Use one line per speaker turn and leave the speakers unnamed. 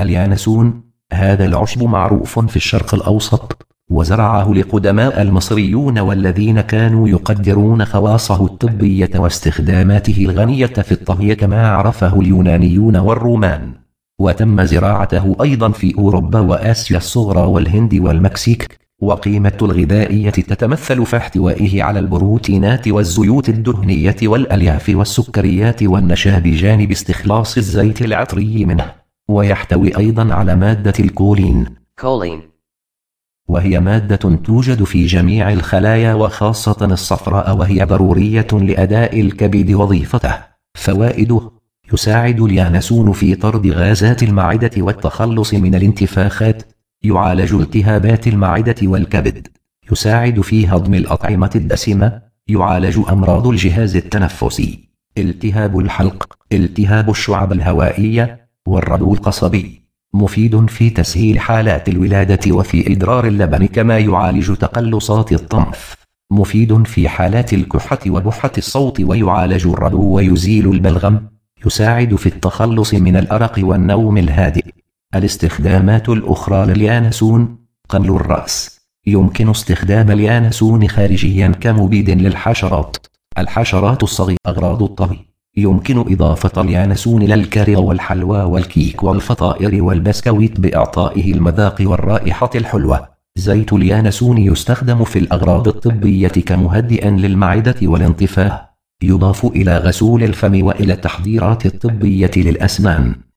اليانسون
هذا العشب معروف في الشرق الأوسط وزرعه لقدماء المصريون والذين كانوا يقدرون خواصه الطبية واستخداماته الغنية في الطهي كما عرفه اليونانيون والرومان وتم زراعته أيضا في أوروبا وآسيا الصغرى والهند والمكسيك وقيمة الغذائية تتمثل في احتوائه على البروتينات والزيوت الدهنية والألياف والسكريات والنشا بجانب استخلاص الزيت العطري منه ويحتوي أيضا على مادة الكولين كولين وهي مادة توجد في جميع الخلايا وخاصة الصفراء وهي ضرورية لأداء الكبد وظيفته فوائده يساعد اليانسون في طرد غازات المعدة والتخلص من الانتفاخات يعالج التهابات المعدة والكبد يساعد في هضم الأطعمة الدسمة يعالج أمراض الجهاز التنفسي التهاب الحلق التهاب الشعب الهوائية والربو القصبي مفيد في تسهيل حالات الولادة وفي إدرار اللبن كما يعالج تقلصات الطمث مفيد في حالات الكحة وبحة الصوت ويعالج الربو ويزيل البلغم يساعد في التخلص من الأرق والنوم الهادئ الاستخدامات الأخرى لليانسون قمل الرأس يمكن استخدام اليانسون خارجيا كمبيد للحشرات الحشرات الصغيرة أغراض الطبيب يمكن إضافة اليانسون إلى الكاري والحلوى والكيك والفطائر والبسكويت بإعطائه المذاق والرائحة الحلوة زيت اليانسون يستخدم في الأغراض الطبية كمهدئ للمعدة والانتفاخ. يضاف إلى غسول الفم وإلى التحضيرات الطبية للأسنان